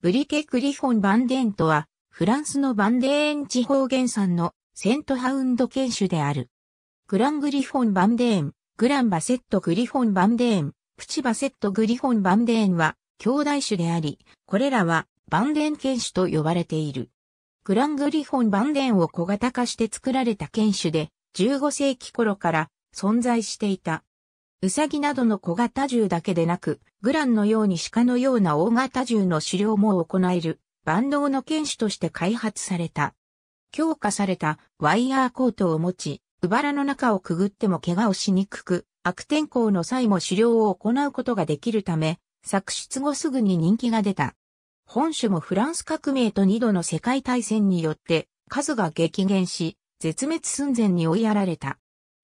ブリケ・クリフォン・バンデーンとは、フランスのバンデーン地方原産のセントハウンド犬種である。グラン・グリフォン・バンデーン、グラン・バセット・グリフォン・バンデーン、プチ・バセット・グリフォン・バンデーンは、兄弟種であり、これらは、バンデーン犬種と呼ばれている。グラン・グリフォン・バンデーンを小型化して作られた犬種で、15世紀頃から存在していた。ウサギなどの小型銃だけでなく、グランのように鹿のような大型銃の狩猟も行える、万能の剣士として開発された。強化されたワイヤーコートを持ち、うばらの中をくぐっても怪我をしにくく、悪天候の際も狩猟を行うことができるため、作出後すぐに人気が出た。本種もフランス革命と二度の世界大戦によって数が激減し、絶滅寸前に追いやられた。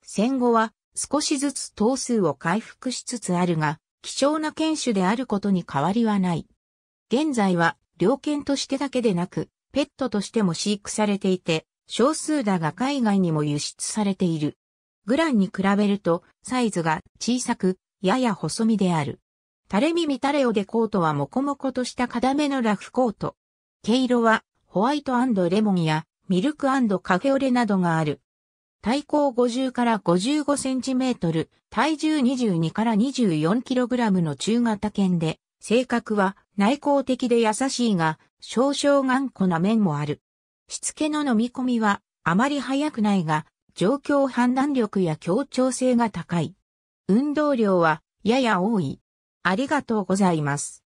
戦後は少しずつ頭数を回復しつつあるが、貴重な犬種であることに変わりはない。現在は、猟犬としてだけでなく、ペットとしても飼育されていて、少数だが海外にも輸出されている。グランに比べると、サイズが小さく、やや細身である。垂れ耳垂れオデコートはモコモコとした固めのラフコート。毛色は、ホワイトレモンやミルクカフェオレなどがある。体高50から55センチメートル、体重22から24キログラムの中型犬で、性格は内向的で優しいが、少々頑固な面もある。しつけの飲み込みはあまり早くないが、状況判断力や協調性が高い。運動量はやや多い。ありがとうございます。